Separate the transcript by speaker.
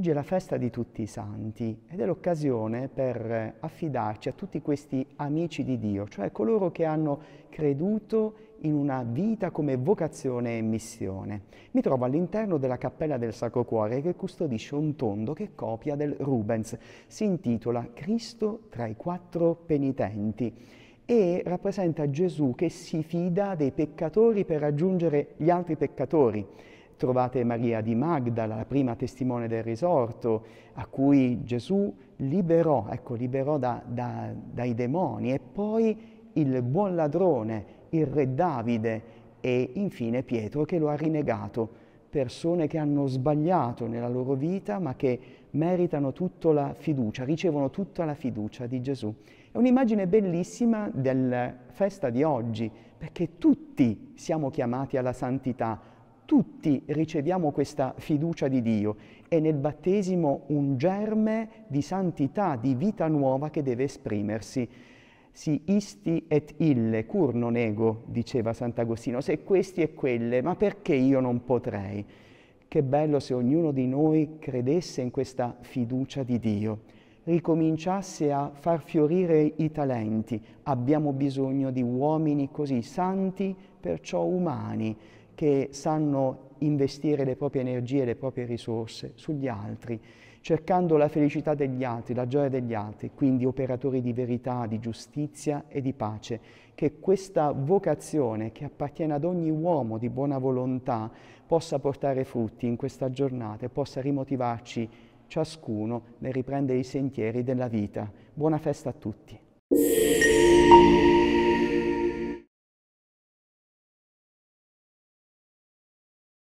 Speaker 1: Oggi è la festa di tutti i santi ed è l'occasione per eh, affidarci a tutti questi amici di Dio, cioè coloro che hanno creduto in una vita come vocazione e missione. Mi trovo all'interno della Cappella del Sacro Cuore che custodisce un tondo che copia del Rubens. Si intitola Cristo tra i quattro penitenti e rappresenta Gesù che si fida dei peccatori per raggiungere gli altri peccatori Trovate Maria di Magdala, la prima testimone del risorto, a cui Gesù liberò, ecco, liberò da, da, dai demoni, e poi il buon ladrone, il re Davide e infine Pietro che lo ha rinegato, persone che hanno sbagliato nella loro vita ma che meritano tutta la fiducia, ricevono tutta la fiducia di Gesù. È un'immagine bellissima della festa di oggi, perché tutti siamo chiamati alla santità, tutti riceviamo questa fiducia di Dio. È nel battesimo un germe di santità, di vita nuova che deve esprimersi. Si isti et ille, cur non ego, diceva Sant'Agostino, se questi e quelle, ma perché io non potrei? Che bello se ognuno di noi credesse in questa fiducia di Dio, ricominciasse a far fiorire i talenti. Abbiamo bisogno di uomini così santi, perciò umani, che sanno investire le proprie energie e le proprie risorse sugli altri, cercando la felicità degli altri, la gioia degli altri, quindi operatori di verità, di giustizia e di pace, che questa vocazione che appartiene ad ogni uomo di buona volontà possa portare frutti in questa giornata e possa rimotivarci ciascuno nel riprendere i sentieri della vita. Buona festa a tutti.